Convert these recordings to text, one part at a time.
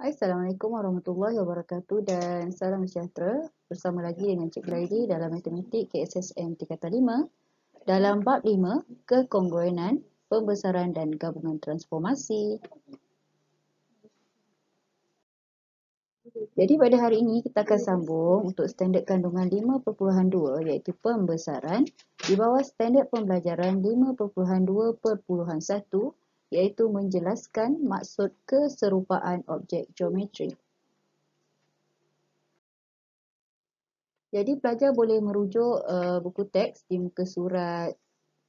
Hai, Assalamualaikum warahmatullahi wabarakatuh dan salam sejahtera bersama lagi dengan Cik Gradi dalam Matematik KSSM Tingkatan 5 dalam bab 5, Kekongruenan, Pembesaran dan Gabungan Transformasi. Jadi pada hari ini kita akan sambung untuk standard kandungan 5.2 iaitu pembesaran di bawah standard pembelajaran 5.2.1 iaitu menjelaskan maksud keserupaan objek geometri. Jadi pelajar boleh merujuk uh, buku teks di muka surat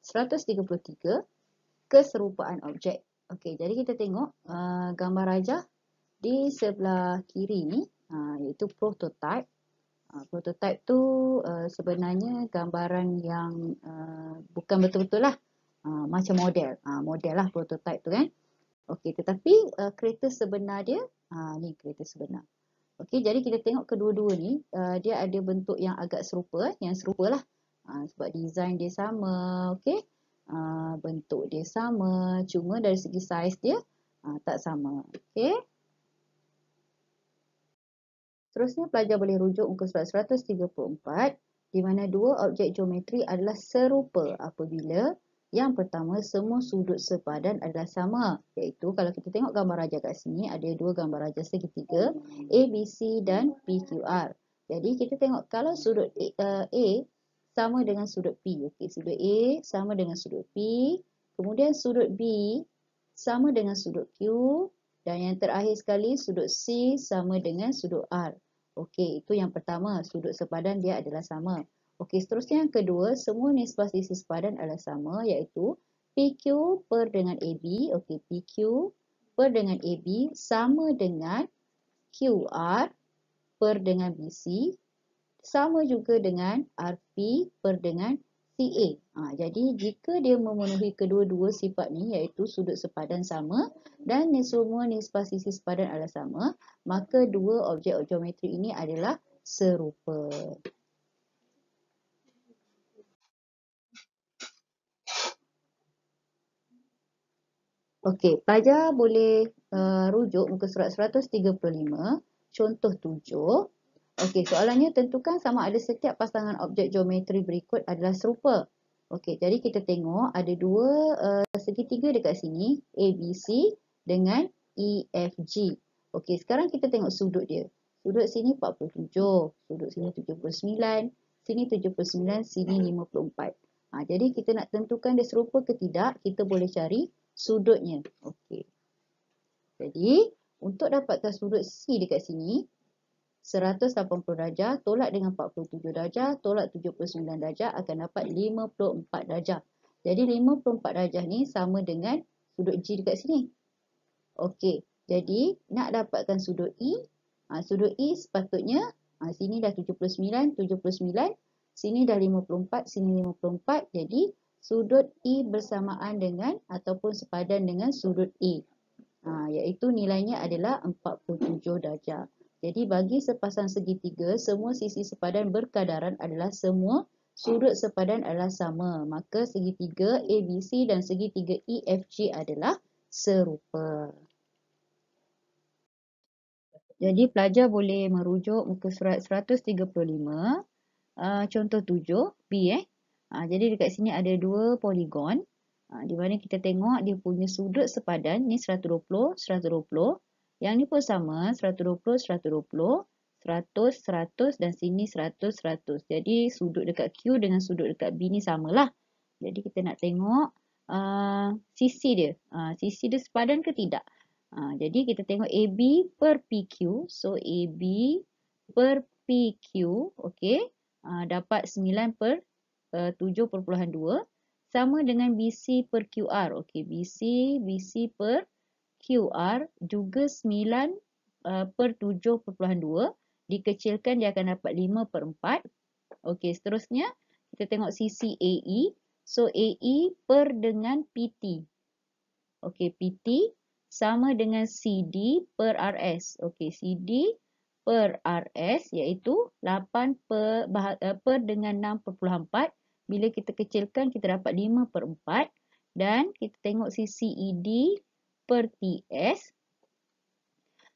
133 keserupaan objek. Okey, jadi kita tengok uh, gambar rajah di sebelah kiri ni uh, iaitu prototype. Uh, prototype tu uh, sebenarnya gambaran yang uh, bukan betul-betul lah. Ah, macam model. Uh, model lah prototype tu kan. Okey, tetapi uh, kereta sebenar dia, uh, ni kereta sebenar. Okey, jadi kita tengok kedua-dua ni, uh, dia ada bentuk yang agak serupa, eh? yang serupa lah. Uh, sebab design dia sama, okey. Uh, bentuk dia sama, cuma dari segi saiz dia uh, tak sama. Okey. Seterusnya, pelajar boleh rujuk muka surat 134 di mana dua objek geometri adalah serupa apabila yang pertama, semua sudut sepadan adalah sama. Iaitu kalau kita tengok gambar raja kat sini, ada dua gambar raja segitiga, ABC dan PQR. Jadi kita tengok kalau sudut A, uh, A sama dengan sudut P. Okay, sudut A sama dengan sudut P. Kemudian sudut B sama dengan sudut Q. Dan yang terakhir sekali, sudut C sama dengan sudut R. Okey, itu yang pertama. Sudut sepadan dia adalah sama. Okey, seterusnya yang kedua, semua nisbah sisi sepadan adalah sama iaitu PQ per dengan AB, okey PQ per dengan AB sama dengan QR per dengan BC sama juga dengan RP per dengan CA. Ha, jadi jika dia memenuhi kedua-dua sifat ni iaitu sudut sepadan sama dan semua nisbah sisi sepadan adalah sama, maka dua objek geometri ini adalah serupa. Okey, pelajar boleh uh, rujuk muka surat 135, contoh 7. Okey, soalannya tentukan sama ada setiap pasangan objek geometri berikut adalah serupa. Okey, jadi kita tengok ada dua uh, eh, segitiga dekat sini, ABC dengan EFG. Okey, sekarang kita tengok sudut dia. Sudut sini 47, sudut sini 79, sini 79, sini 54. Ha, jadi kita nak tentukan dia serupa ke tidak, kita boleh cari sudutnya. Okey. Jadi, untuk dapatkan sudut C dekat sini, 180 darjah, tolak dengan 47 darjah, tolak 79 darjah akan dapat 54 darjah. Jadi, 54 darjah ni sama dengan sudut G dekat sini. Okey. Jadi, nak dapatkan sudut E, ha, sudut E sepatutnya ha, sini dah 79, 79, sini dah 54, sini 54. Jadi, sudut i e bersamaan dengan ataupun sepadan dengan sudut i, e. Ha, iaitu nilainya adalah 47 darjah. Jadi bagi sepasang segitiga, semua sisi sepadan berkadaran adalah semua sudut sepadan adalah sama. Maka segitiga ABC dan segitiga EFG adalah serupa. Jadi pelajar boleh merujuk muka surat 135. Uh, contoh 7, B eh. Ha, jadi dekat sini ada dua poligon. Ha, di mana kita tengok dia punya sudut sepadan. Ni 120, 120. Yang ni pun sama. 120, 120. 100, 100 dan sini 100, 100. Jadi sudut dekat Q dengan sudut dekat B ni samalah. Jadi kita nak tengok uh, sisi dia. Uh, sisi dia sepadan ke tidak. Uh, jadi kita tengok AB per PQ. So AB per PQ. Okay. Uh, dapat 9 per Eh, uh, 7.2 sama dengan BC per QR. Okey, BC, BC per QR juga 9 uh, eh, per 7.2. Dikecilkan dia akan dapat 5 per 4. Okey, seterusnya kita tengok CC AE. So, AE per dengan PT. Okey, PT sama dengan CD per RS. Okey, CD per RS iaitu 8 per, eh, per dengan bila kita kecilkan, kita dapat 5 per 4. Dan kita tengok sisi ED per TS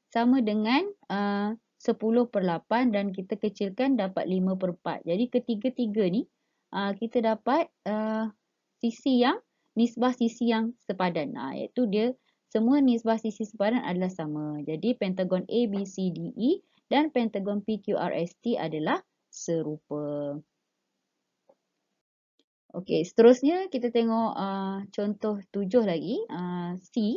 sama dengan uh, 10 per 8 dan kita kecilkan dapat 5 per 4. Jadi ketiga-tiga ni uh, kita dapat uh, sisi yang nisbah sisi yang sepadan. Nah, iaitu dia semua nisbah sisi sepadan adalah sama. Jadi pentagon ABCDE dan pentagon PQRST adalah serupa. Okey, seterusnya kita tengok uh, contoh tujuh lagi. Uh, C.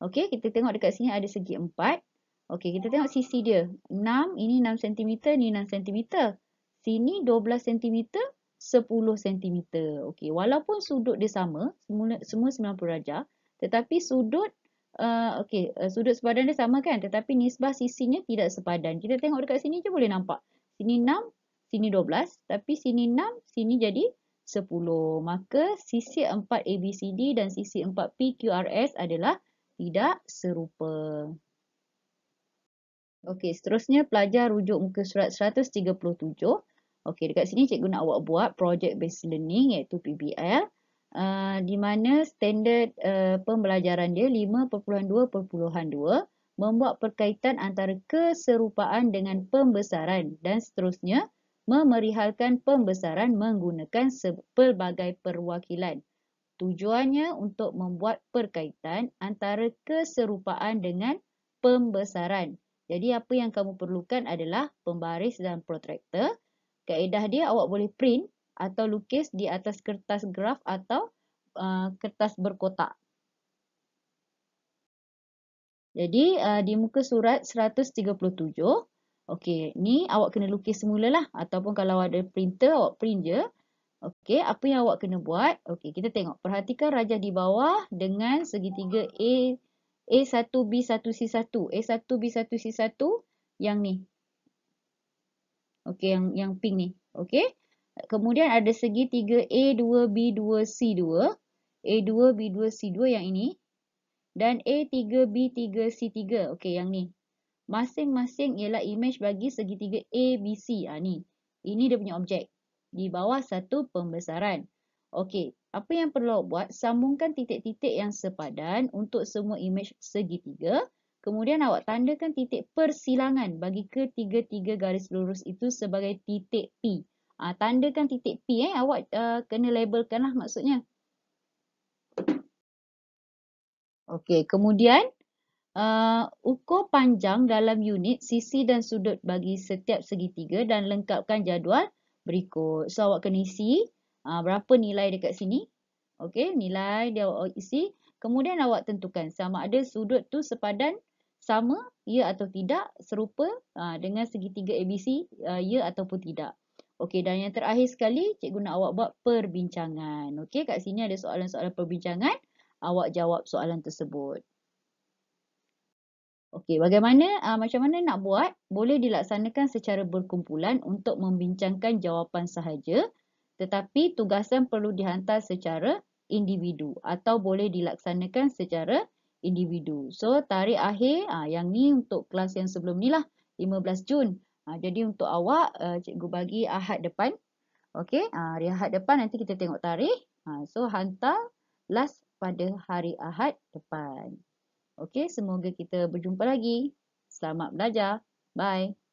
Okey, kita tengok dekat sini ada segi empat. Okey, kita tengok sisi dia. Enam, ini enam sentimeter, ini enam sentimeter. Sini dua belas sentimeter, sepuluh sentimeter. Okey, walaupun sudut dia sama, semua sembilan puluh darjah. Tetapi sudut, uh, okey, uh, sudut sepadan dia sama kan? Tetapi nisbah sisinya tidak sepadan. Kita tengok dekat sini je boleh nampak. Sini enam, sini dua belas. Tapi sini enam, sini jadi 10. Maka sisi 4 ABCD dan sisi 4 PQRS adalah tidak serupa. Okey, seterusnya pelajar rujuk muka surat 137. Okey, dekat sini cikgu nak awak buat project based learning iaitu PBL. Uh, ah, di mana standard uh, pembelajaran dia 5.2.2 membuat perkaitan antara keserupaan dengan pembesaran dan seterusnya memerihalkan pembesaran menggunakan pelbagai perwakilan. Tujuannya untuk membuat perkaitan antara keserupaan dengan pembesaran. Jadi apa yang kamu perlukan adalah pembaris dan protractor. Kaedah dia awak boleh print atau lukis di atas kertas graf atau uh, kertas berkotak. Jadi uh, di muka surat 137, Okey, ni awak kena lukis semula lah. Ataupun kalau ada printer, awak print je. Okey, apa yang awak kena buat? Okey, kita tengok. Perhatikan raja di bawah dengan segitiga A, A1, B1, C1. A1, B1, C1 yang ni. Okey, yang yang pink ni. Okey. Kemudian ada segitiga A2, B2, C2. A2, B2, C2 yang ini. Dan A3, B3, C3. Okey, yang ni masing-masing ialah image bagi segitiga ABC. Ha, ni. Ini dia punya objek. Di bawah satu pembesaran. Okey, apa yang perlu awak buat? Sambungkan titik-titik yang sepadan untuk semua image segitiga. Kemudian awak tandakan titik persilangan bagi ketiga-tiga garis lurus itu sebagai titik P. Ha, tandakan titik P, eh, awak uh, kena lah. maksudnya. Okey, kemudian Uh, ukur panjang dalam unit sisi dan sudut bagi setiap segitiga dan lengkapkan jadual berikut. So awak kena isi uh, berapa nilai dekat sini. Okey, nilai dia awak isi. Kemudian awak tentukan sama ada sudut tu sepadan sama ya atau tidak serupa uh, dengan segitiga ABC uh, ya ataupun tidak. Okey, dan yang terakhir sekali cikgu nak awak buat perbincangan. Okey, kat sini ada soalan-soalan perbincangan. Awak jawab soalan tersebut. Okey, bagaimana, uh, macam mana nak buat? Boleh dilaksanakan secara berkumpulan untuk membincangkan jawapan sahaja. Tetapi tugasan perlu dihantar secara individu atau boleh dilaksanakan secara individu. So, tarikh akhir uh, yang ni untuk kelas yang sebelum ni lah, 15 Jun. Uh, jadi, untuk awak, uh, cikgu bagi ahad depan. Okey, uh, hari ahad depan nanti kita tengok tarikh. Uh, so, hantar last pada hari ahad depan. Okey, semoga kita berjumpa lagi. Selamat belajar. Bye.